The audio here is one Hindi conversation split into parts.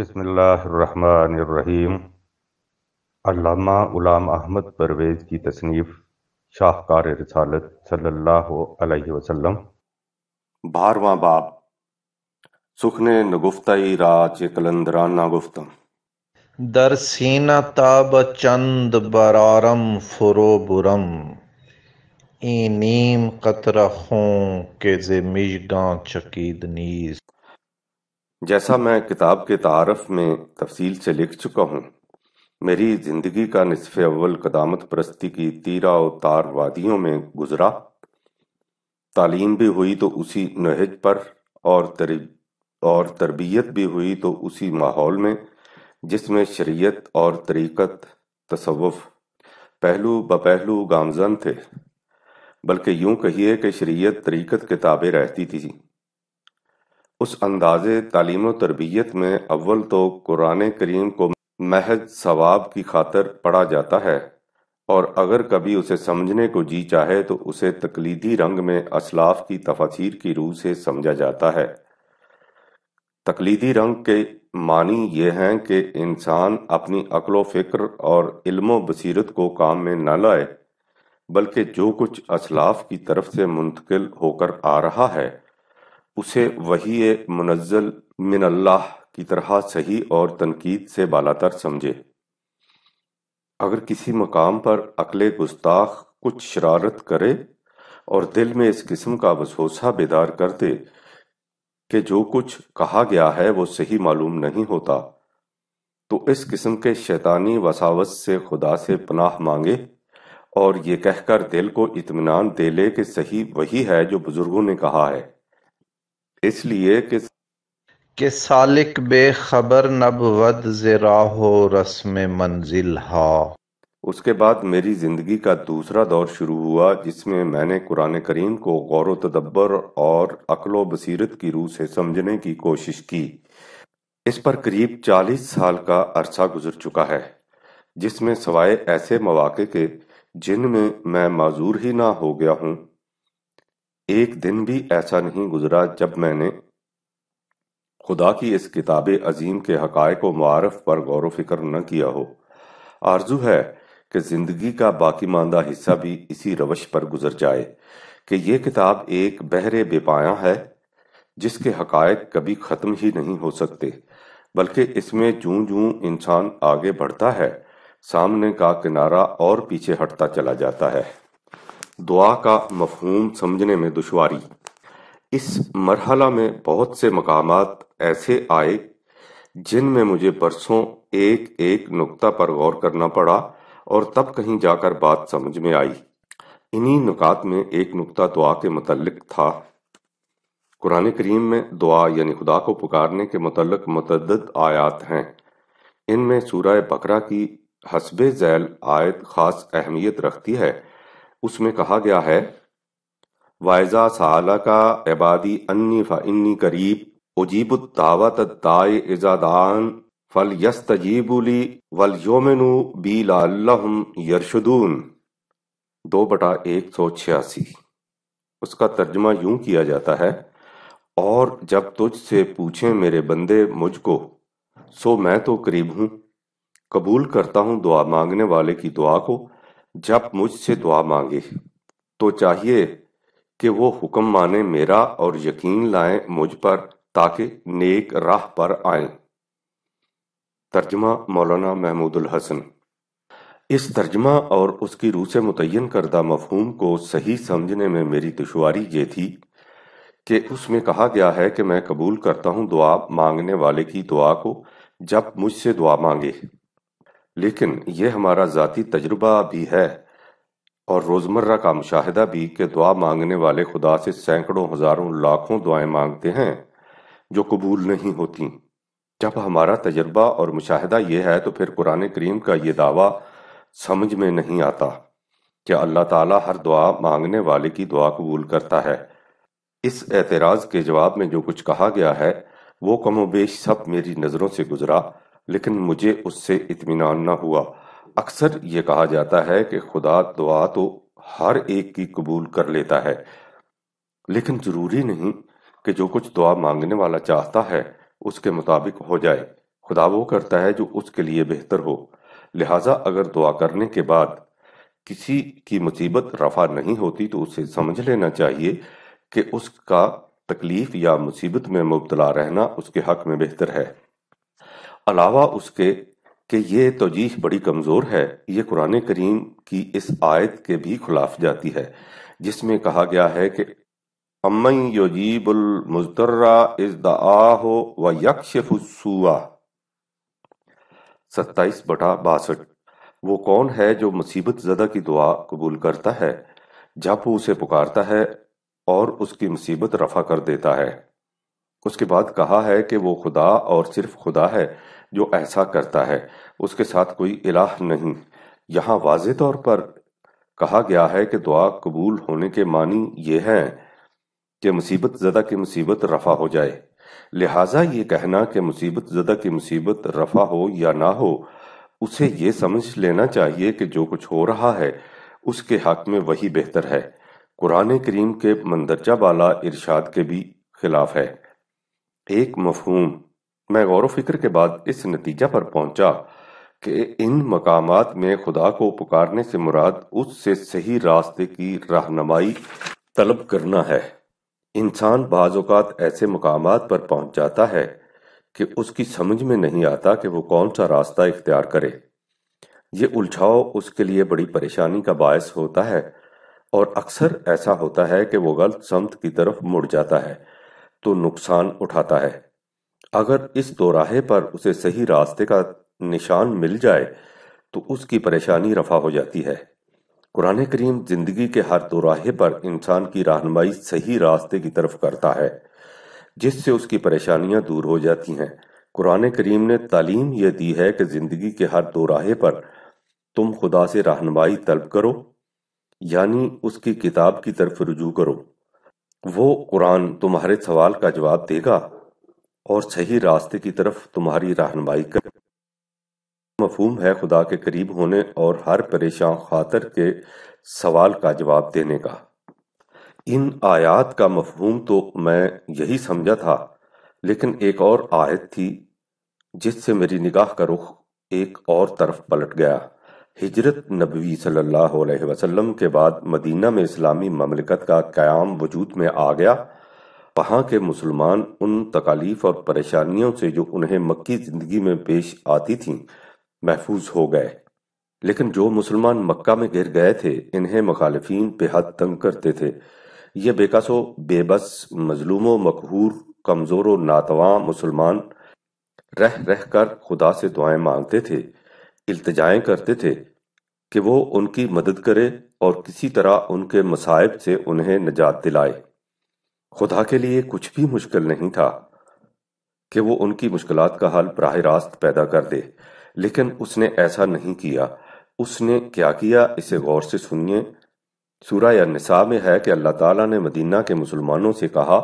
बसमीम अल्लामा ग़ुलाम अहमद परवेज़ की तसनीफ़ शाहकार रसालत सल्लल्लाहु अलैहि वसल्लम बारवा बाब सुखने नगुफ्तई राज कलंदराना गुफ्तम दर सीना ताब चंद बरारम फुरो बुरम ई नीम कतरा खों के जे मिजगा चकीद नीज़ जैसा मैं किताब के तारफ में तफसील से लिख चुका हूँ मेरी जिंदगी का नसफ अव्वल कदामत परस्ती की तीरा तार वादियों में गुजरा तालीम भी हुई तो उसी नहज पर और और तरबियत भी हुई तो उसी माहौल में जिसमें शरीयत और तरीक़त तसव्वुफ पहलू बपहलू गामजन थे बल्कि यूं कहिए कि शरीयत तरीक़त किताबें रहती थी उस अंदाज तालीम तरबियत में अव्वल तो कुरान करीम को महज सवाब की खातर पढ़ा जाता है और अगर कभी उसे समझने को जी चाहे तो उसे तकलीदी रंग में असलाफ की तफसीर की रूह से समझा जाता है तकलीदी रंग के मानी ये हैं कि इंसान अपनी अकलो फिक्र और इल्मो बसीरत को काम में न लाए बल्कि जो कुछ असलाफ की तरफ से मुंतकिल होकर आ रहा है उसे वही मुनज़ल मिन अल्लाह की तरह सही और तनकीद से बालातर समझे अगर किसी मकाम पर अकल गुस्ताख कुछ शरारत करे और दिल में इस किस्म का वसोसा बेदार कर दे कि जो कुछ कहा गया है वो सही मालूम नहीं होता तो इस किस्म के शैतानी वसावस से खुदा से पनाह मांगे और ये कहकर दिल को इतमान दे ले कि सही वही है जो बुजुर्गों ने कहा है इसलिए कि सालिक बेखबर नबवद ज़ राहो रस्म मंजिल हा उसके बाद मेरी ज़िंदगी का दूसरा दौर शुरू हुआ जिसमें मैंने कुरान करीम को गौर तदब्बर और अकलो बसीरत की रूह से समझने की कोशिश की इस पर करीब चालीस साल का अरसा गुजर चुका है जिसमें सवाए ऐसे मौाक़े के जिनमें मैं माजूर ही ना हो गया हूँ एक दिन भी ऐसा नहीं गुजरा जब मैंने खुदा की इस किताब अजीम के हकायक व मारफ पर गौर फिक्र न किया हो आरजू है कि जिंदगी का बाकी मानदा हिस्सा भी इसी रवश पर गुजर जाए कि यह किताब एक बहरे बेपाया है जिसके हकायक कभी ख़त्म ही नहीं हो सकते बल्कि इसमें जू जूं इंसान आगे बढ़ता है सामने का किनारा और पीछे हटता चला जाता है दुआ का मफहूम समझने में दुशारी इस मरहला में बहुत से मकाम ऐसे आए जिनमें मुझे बरसों एक एक नुकता पर गौर करना पड़ा और तब कहीं जाकर बात समझ में आई इन्हीं नुकात में एक नुकता दुआ के मतलब था कुरान करीम में दुआ यानी खुदा को पुकारने के मतलब मतद आयात हैं इनमें सूर्य बकरा की हसब जैल आयत खास अहमियत रखती है उसमें कहा गया है वायजा साला का एबादी अन्नी फ़न्नी करीब उजीब दावत दाए इजादान फल यस्तजीबुली वल योमिनु बी लाहम यरशुदून दो बटा एक सौ छियासी उसका तर्जमा यूं किया जाता है और जब तुझ से पूछे मेरे बंदे मुझको सो मैं तो करीब हूं कबूल करता हूं दुआ मांगने वाले की दुआ को जब मुझसे दुआ मांगे तो चाहिए कि वो हुक्म माने मेरा और यकीन लाए मुझ पर ताकि नेक राह पर आए तर्जमा मौलाना महमूदुल हसन इस तर्जमा और उसकी रूह से मुतन करदा मफहूम को सही समझने में मेरी दुशारी ये थी कि उसमें कहा गया है कि मैं कबूल करता हूँ दुआ मांगने वाले की दुआ को जब मुझसे दुआ मांगे लेकिन यह हमारा ज़ाती तजुर्बा भी है और रोज़मर्रा का मुशाहिदा भी कि दुआ मांगने वाले खुदा से सैकड़ों हज़ारों लाखों दुआएं मांगते हैं जो कबूल नहीं होती जब हमारा तजर्बा और मुशाहिदा ये है तो फिर कुरान करीम का ये दावा समझ में नहीं आता कि अल्लाह ताला हर दुआ मांगने वाले की दुआ कबूल करता है इस एतराज़ के जवाब में जो कुछ कहा गया है वो कमोबेश सब मेरी नज़रों से गुजरा लेकिन मुझे उससे इत्मीनान न हुआ अक्सर ये कहा जाता है कि खुदा दुआ तो हर एक की कबूल कर लेता है लेकिन जरूरी नहीं कि जो कुछ दुआ मांगने वाला चाहता है उसके मुताबिक हो जाए खुदा वो करता है जो उसके लिए बेहतर हो लिहाजा अगर दुआ करने के बाद किसी की मुसीबत रफा नहीं होती तो उसे समझ लेना चाहिए कि उसका तकलीफ या मुसीबत में मुबतला रहना उसके हक में बेहतर है అలావా ఉస్కే కే యే తోజీహ్ బడీ కమ్జోర్ హై యే ఖురానే కరీమ్ కి ఇస్ ఆయత్ కే భీ ఖিলাఫ్ జాతీ హై జిస్మే కహా గయా హై కే అమ్మై యూజీబుల్ ముజతరా ఇస్దఆ హో వ యఖషఫుస్ సువా 27/62 वो कौन है जो मुसीबत zada की दुआ कबूल करता है जपु उसे पुकारता है और उसकी मुसीबत रफा कर देता है उसके बाद कहा है कि वो खुदा और सिर्फ खुदा है जो ऐसा करता है उसके साथ कोई इलाह नहीं यहाँ वाज तौर पर कहा गया है कि दुआ कबूल होने के मानी ये है कि मुसीबत ज़दा की मुसीबत रफा हो जाए लिहाजा ये कहना कि मुसीबत ज़दा की मुसीबत रफा हो या ना हो उसे ये समझ लेना चाहिए कि जो कुछ हो रहा है उसके हक में वही बेहतर है कुरान करीम के मंदरजा वाला इरशाद के भी खिलाफ है एक मफहूम मैं गौर फिक्र के बाद इस नतीजा पर पहुंचा कि इन मकाम में खुदा को पुकारने से मुराद उससे सही रास्ते की रहनमाई तलब करना है इंसान बाज़ात ऐसे मकाम पर पहुंच जाता है कि उसकी समझ में नहीं आता कि वो कौन सा रास्ता इख्तियार करे ये उलझाव उसके लिए बड़ी परेशानी का बायस होता है और अक्सर ऐसा होता है कि वो गलत समत की तरफ मुड़ जाता है तो नुकसान उठाता है अगर इस दोराहे पर उसे सही रास्ते का निशान मिल जाए तो उसकी परेशानी रफा हो जाती है कुरान करीम जिंदगी के हर दोराहे पर इंसान की रहनमाई सही रास्ते की तरफ करता है जिससे उसकी परेशानियां दूर हो जाती हैं कुरान करीम ने तालीम यह दी है कि जिंदगी के हर दोराहे पर तुम खुदा से रहनमाई तलब करो यानी उसकी किताब की तरफ रुजू करो वो कुरान तुम्हारे सवाल का जवाब देगा और सही रास्ते की तरफ तुम्हारी रहनमाई कर मफहूम है खुदा के करीब होने और हर परेशान खातर के सवाल का जवाब देने का इन आयात का मफहूम तो मैं यही समझा था लेकिन एक और आयत थी जिससे मेरी निगाह का रुख एक और तरफ पलट गया हिजरत नबी सल्लल्लाहु अलैहि वसल्लम के बाद मदीना में इस्लामी ममलिकत का क्याम वजूद में आ गया वहाँ के मुसलमान उन तकालीफ और परेशानियों से जो उन्हें मक्की जिंदगी में पेश आती थीं महफूज हो गए लेकिन जो मुसलमान मक्का में गिर गए थे इन्हें मुखालफी बेहद तंग करते थे ये बेकसो बेबस मजलूम मकहूर कमज़ोरों नातवा मुसलमान रह रह कर खुदा से दुआएं मांगते थे इल्तजाएं करते थे कि वो उनकी मदद करे और किसी तरह उनके मसायब से उन्हें निजात दिलाए खुदा के लिए कुछ भी मुश्किल नहीं था कि वो उनकी मुश्किल का हल बरह रास्त पैदा कर दे लेकिन उसने ऐसा नहीं किया उसने क्या किया इसे गौर से सुनिए सूरा या निसा में है कि अल्लाह ताला ने मदीना के मुसलमानों से कहा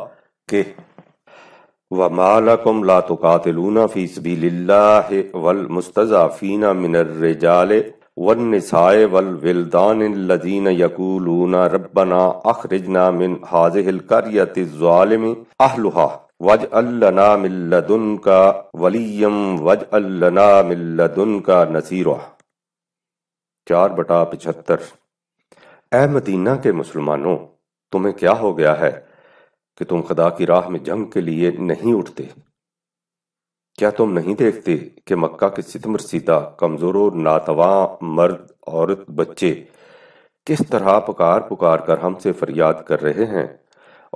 कि व मालकुम ला तुकातिलूना फी सबीलिल्लाह वल मुस्तज़ाफीना मिनर रिजाल वन निसाए वल लजीन यकूलूना रब्बना अखरिजना मिन हाजिहिल अहलुहा वज अल्लना मिन वलियम वज अल्लना मिन चार बटा पिछत्तर ए मदीना के मुसलमानों तुम्हें क्या हो गया है कि तुम खुदा की राह में जंग के लिए नहीं उठते क्या तुम नहीं देखते कि मक्का के सितमर सीता कमजोरों नातवा मर्द औरत बच्चे किस तरह पुकार पुकार कर हमसे फरियाद कर रहे हैं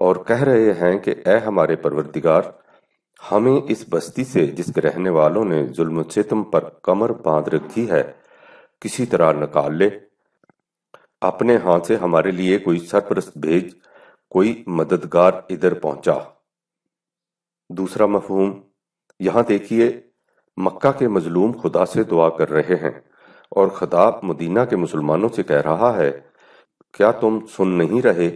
और कह रहे हैं कि ए हमारे परवरदिगार हमें इस बस्ती से जिसके रहने वालों ने जुल्म सितम पर कमर बांध रखी है किसी तरह निकाल ले अपने हाथ से हमारे लिए कोई सरपरस्त भेज कोई मददगार इधर पहुंचा दूसरा मफहूम यहां देखिए मक्का के मजलूम खुदा से दुआ कर रहे हैं और खुदा मदीना के मुसलमानों से कह रहा है क्या तुम सुन नहीं रहे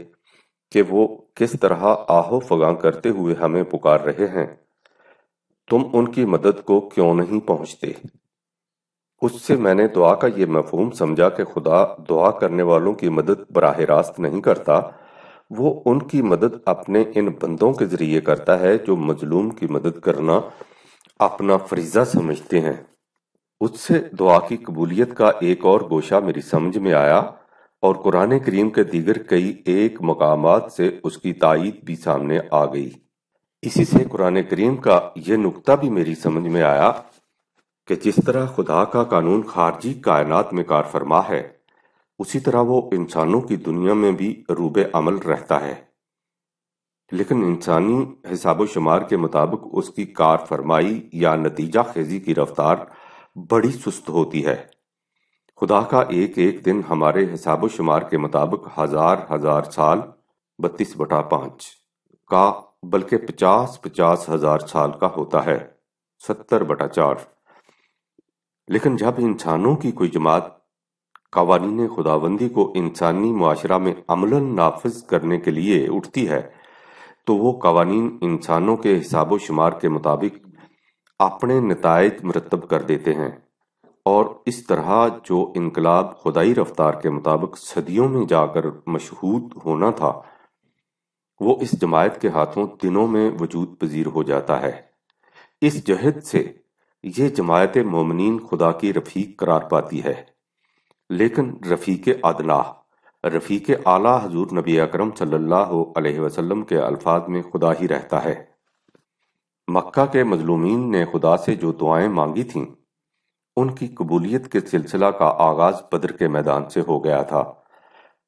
कि वो किस तरह आहो फगा करते हुए हमें पुकार रहे हैं तुम उनकी मदद को क्यों नहीं पहुंचते उससे मैंने दुआ का ये मफहूम समझा कि खुदा दुआ करने वालों की मदद बराह रास्त नहीं करता वो उनकी मदद अपने इन बंदों के जरिए करता है जो मजलूम की मदद करना अपना फरीजा समझते हैं उससे दुआ की कबूलियत का एक और गोशा मेरी समझ में आया और कुरान करीम के दीगर कई एक मकाम से उसकी तइद भी सामने आ गई इसी से कुरान करीम का यह नुकता भी मेरी समझ में आया कि जिस तरह खुदा का कानून खारजी कायनात में कार फरमा है उसी तरह वो इंसानों की दुनिया में भी रूब अमल रहता है लेकिन इंसानी हिसाब शुमार के मुताबिक उसकी कार फरमाई या नतीजा खेजी की रफ्तार बड़ी सुस्त होती है खुदा का एक एक दिन हमारे हिसाब शुमार के मुताबिक हजार हजार साल बत्तीस बटा पांच का बल्कि पचास पचास हजार साल का होता है सत्तर बटा चार लेकिन जब इंसानों की कोई जमात कवानीन खुदाबंदी को इंसानी माशरा में अमल नाफज करने के लिए उठती है तो वो कवानी इंसानों के हिसाब शुमार के मुताबिक अपने नतज मरतब कर देते हैं और इस तरह जो इनकलाब खुदाई रफ्तार के मुताबिक सदियों में जाकर मशहूत होना था वो इस जमायत के हाथों दिनों में वजूद पजीर हो जाता है इस जहद से ये जमायत ममिन खुदा की रफीक करार पाती है लेकिन रफ़ी रफ़ीक अदना के आला हजूर नबी अकरम सल्लल्लाहु अलैहि वसल्लम के अल्फाज में खुदा ही रहता है मक्का के मजलूमीन ने खुदा से जो दुआएं मांगी थीं उनकी कबूलियत के सिलसिला का आगाज बद्र के मैदान से हो गया था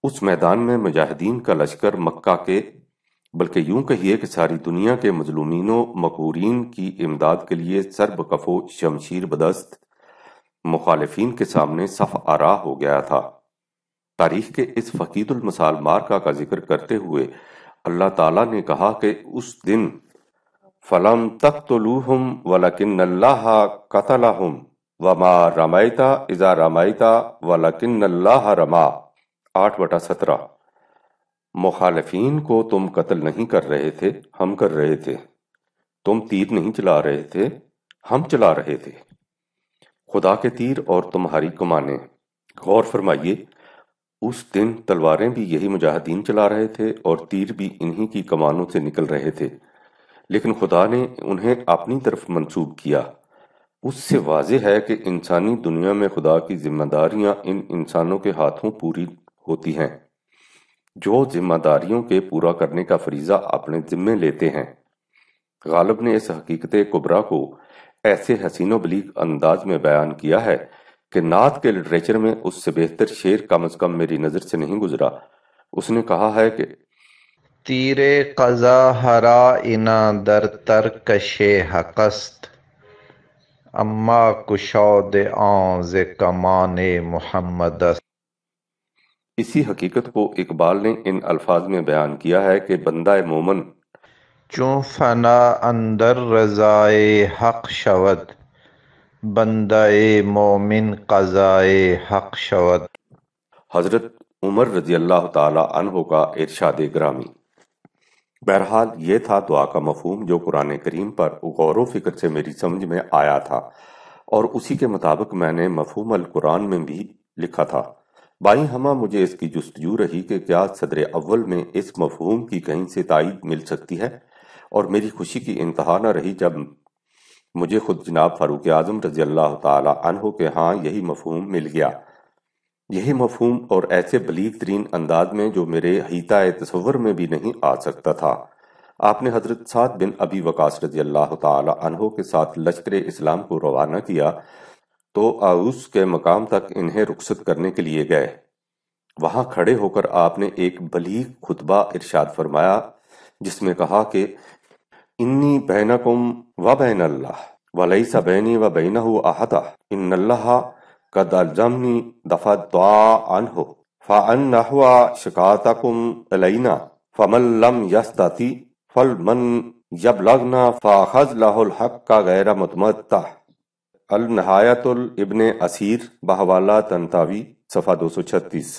उस मैदान में मुजाहिदीन का लश्कर मक्का के बल्कि यूं कहिए कि सारी दुनिया के मजलूमिनों मकूरीन की इमदाद के लिए सरबकफो शमशीर बदस्त मुखालिफिन के सामने सफ आरा हो गया था तारीख के इस फ़कीदुलमसाल मार्का का जिक्र करते हुए अल्लाह तला ने कहा कि उस दिन फलम तक तो लूहम वलकिन अल्लाह कतलाहम वमा रामायता इजा रामायता वलकिन अल्लाह रमा आठ बटा सत्रह मुखालफिन को तुम कत्ल नहीं कर रहे थे हम कर रहे थे तुम तीर नहीं चला रहे थे हम चला रहे थे खुदा के तीर और तुम्हारी कुमाने गौर फरमाइए उस दिन तलवारें भी यही मुजाहिदीन चला रहे थे और तीर भी इन्हीं की कमानों से निकल रहे थे लेकिन खुदा ने उन्हें अपनी तरफ मंसूब किया उससे वाज है कि इंसानी दुनिया में खुदा की जिम्मेदारियां इन इंसानों के हाथों पूरी होती हैं जो जिम्मेदारियों के पूरा करने का फरीजा अपने जिम्मे लेते हैं गालब ने इस हकीकत कुबरा को ऐसे हसीनो बलीग अंदाज में बयान किया है कि नात के लिटरेचर में उससे बेहतर शेर कम अज कम मेरी नजर से नहीं गुजरा उसने कहा है कि तीरे कजा हरा इना दर तर कशे हकस्त अम्मा कुशौद आंज कमाने मोहम्मद इसी हकीकत को इकबाल ने इन अल्फाज में बयान किया है कि बंदा मोमन चूँ फना अंदर रज़ाए हक शवद बंदाए मोमिन कज़ाए हक शवद हज़रत उमर रजी अल्लाह तहों का इरशाद ग्रामी बहरहाल ये था दुआ का मफहम जो कुरान करीम पर गौर फिक्र से मेरी समझ में आया था और उसी के मुताबिक मैंने मफहम अल कुरान में भी लिखा था बाई हम मुझे इसकी जस्तजू रही कि क्या सदर अव्वल में इस मफहम की कहीं से तायद मिल सकती है और मेरी खुशी की इंतहा न रही जब मुझे खुद जनाब फारूक आजम रजी अल्लाह तहों के हाँ यही मफहूम मिल गया यही मफहम और ऐसे बलीग तरीन अंदाज में जो मेरे हिता तस्वर में भी नहीं आ सकता था आपने हजरत सात बिन अभी वकास रजी अल्लाह तहों के साथ लश्कर इस्लाम को रवाना किया तो आउस के मकाम तक इन्हें रुखसत करने के लिए गए वहां खड़े होकर आपने एक बलीग खुतबा इरशाद फरमाया जिसमें कहा कि इन्नी बैनकुम व बैन अल्लाह वलईस बैनी व बैनह अहदा इन्नल्लाह कद अलजमनी दफा दुआ अनहु फ़अन नहवा शिकातकुम अलैना फमन लम यस्तति फल मन जब लगना फ़ाखज लाहुल हक का गैर मुतमत्ता अल नहायतुल इब्न असीर बहवाला तनतावी सफ़ा 236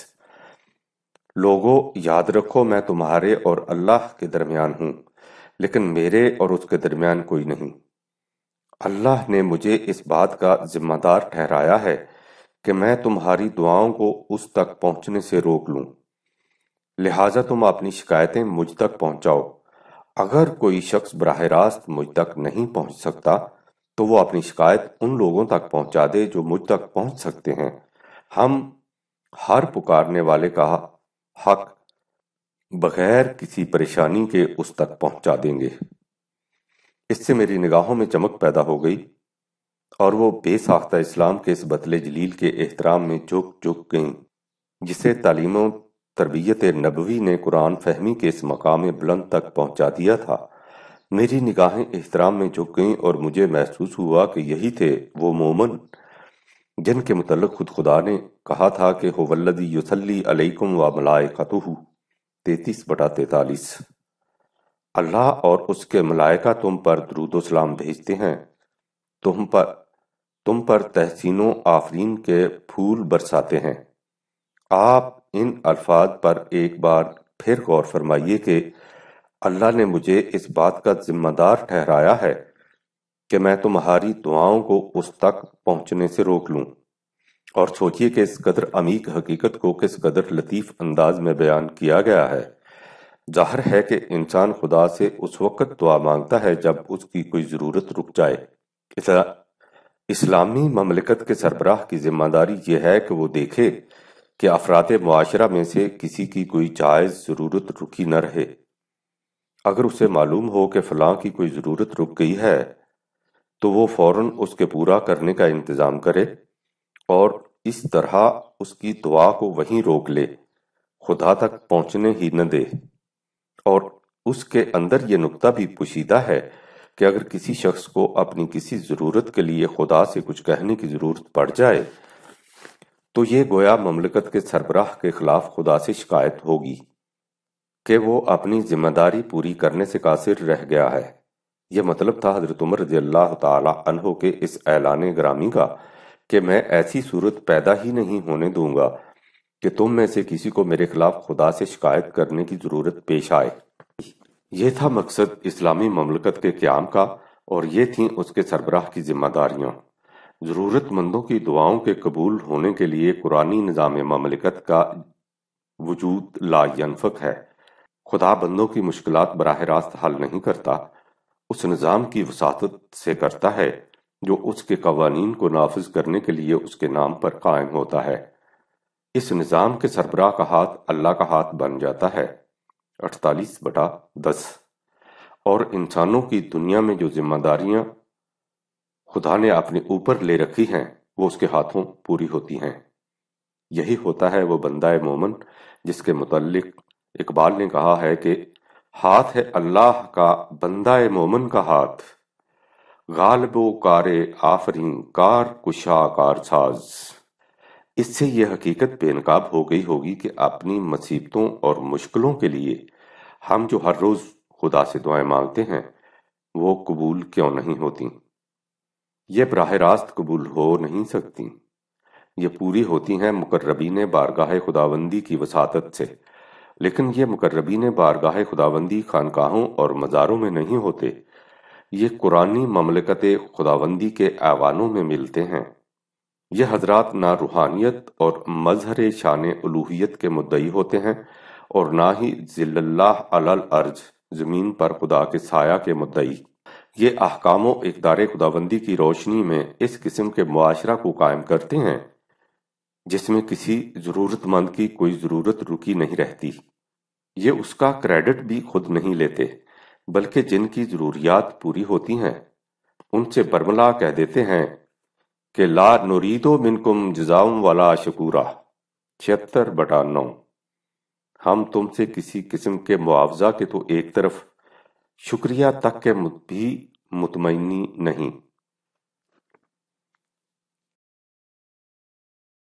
लोगो याद रखो मैं तुम्हारे और अल्लाह के दरमियान हूँ लेकिन मेरे और उसके दरमियान कोई नहीं अल्लाह ने मुझे इस बात का जिम्मेदार ठहराया है कि मैं तुम्हारी दुआओं को उस तक पहुंचने से रोक लूं लिहाजा तुम अपनी शिकायतें मुझ तक पहुंचाओ अगर कोई शख्स बराह रास्त मुझ तक नहीं पहुंच सकता तो वो अपनी शिकायत उन लोगों तक पहुंचा दे जो मुझ तक पहुंच सकते हैं हम हर पुकारने वाले का हक बगैर किसी परेशानी के उस तक पहुंचा देंगे इससे मेरी निगाहों में चमक पैदा हो गई और वो बेसाख्ता इस्लाम के इस बतले जलील के एहतराम में चुक चुक गईं जिसे तालीमों तरबियत नबवी ने कुरान फहमी के इस मकाम बुलंद तक पहुंचा दिया था मेरी निगाहें एहतराम में झुक गईं और मुझे महसूस हुआ कि यही थे वो मोमन जिनके मुतल खुद खुदा ने कहा था कि हो वल्लदी युसली अलैकुम व मलाय खतुहू तैतीस बटा तैतालीस अल्लाह और उसके मलायका तुम पर सलाम भेजते हैं तुम पर तुम पर तहसीनों आफरीन के फूल बरसाते हैं आप इन अल्फाज पर एक बार फिर गौर फरमाइए कि अल्लाह ने मुझे इस बात का जिम्मेदार ठहराया है कि मैं तुम्हारी दुआओं को उस तक पहुंचने से रोक लूं और सोचिए कि इस कदर अमीक हकीकत को किस कदर लतीफ अंदाज में बयान किया गया है जाहिर है कि इंसान खुदा से उस वक्त दुआ मांगता है जब उसकी कोई ज़रूरत रुक जाए इस्लामी ममलिकत के सरबराह की जिम्मेदारी यह है कि वो देखे कि अफराद माशरा में से किसी की कोई जायज़ ज़रूरत रुकी न रहे अगर उसे मालूम हो कि फलां की कोई ज़रूरत रुक गई है तो वो फौरन उसके पूरा करने का इंतज़ाम करे और इस तरह उसकी दुआ को वहीं रोक ले खुदा तक पहुंचने ही न दे और उसके अंदर ये नुकता भी पुशीदा है कि अगर किसी शख्स को अपनी किसी ज़रूरत के लिए खुदा से कुछ कहने की ज़रूरत पड़ जाए तो ये गोया ममलकत के सरबराह के खिलाफ खुदा से शिकायत होगी कि वो अपनी जिम्मेदारी पूरी करने से कासिर रह गया है यह मतलब था हजरत उमर रजी अल्लाह तहो के इस ऐलान ग्रामी का कि मैं ऐसी सूरत पैदा ही नहीं होने दूंगा कि तुम में से किसी को मेरे खिलाफ खुदा से शिकायत करने की जरूरत पेश आए यह था मकसद इस्लामी ममलकत के क्याम का और ये थी उसके सरबराह की जिम्मेदारियां जरूरतमंदों की दुआओं के कबूल होने के लिए कुरानी निज़ाम ममलिकत का वजूद लाफक है खुदा बंदों की मुश्किल बरह रास्त हल नहीं करता उस निज़ाम की वसात से करता है जो उसके कवानीन को नाफिज करने के लिए उसके नाम पर कायम होता है इस निज़ाम के सरबराह का हाथ अल्लाह का हाथ बन जाता है अठतालीस बटा दस और इंसानों की दुनिया में जो जिम्मेदारियां खुदा ने अपने ऊपर ले रखी हैं वो उसके हाथों पूरी होती हैं यही होता है वो बंदा मोमन जिसके मुतलक इकबाल ने कहा है कि हाथ है अल्लाह का बंदा मोमन का हाथ गालबो कार आफरीन कार कुशा कार साज इससे यह हकीकत बेनकाब हो गई होगी कि अपनी मुसीबतों और मुश्किलों के लिए हम जो हर रोज खुदा से दुआएं मांगते हैं वो कबूल क्यों नहीं होती ये बराह रास्त कबूल हो नहीं सकती ये पूरी होती हैं मुकर्रबीन बारगाह खुदाबंदी की वसात से लेकिन ये मुकर्रबीन बारगाह खुदाबंदी खानकाहों और मज़ारों में नहीं होते ये कुरानी ममलकत खुदाबंदी के ऐवानों में मिलते हैं ये हजरात ना रूहानियत और मजहर शान अलूहियत के मुद्दई होते हैं और ना ही जिल्लाह अलल अर्ज ज़मीन पर खुदा के साया के मुद्दई ये अहकाम इकदार खुदाबंदी की रोशनी में इस किस्म के मुआरा को कायम करते हैं जिसमें किसी ज़रूरतमंद की कोई ज़रूरत रुकी नहीं रहती ये उसका क्रेडिट भी खुद नहीं लेते बल्कि जिनकी जरूरियात पूरी होती हैं उनसे बर्मला कह देते हैं कि ला नुरीदो मिनकुम जजाउम वाला शकूरा छिहत्तर बटा नौ हम तुमसे किसी किस्म के मुआवजा के तो एक तरफ शुक्रिया तक के भी मुतमनी नहीं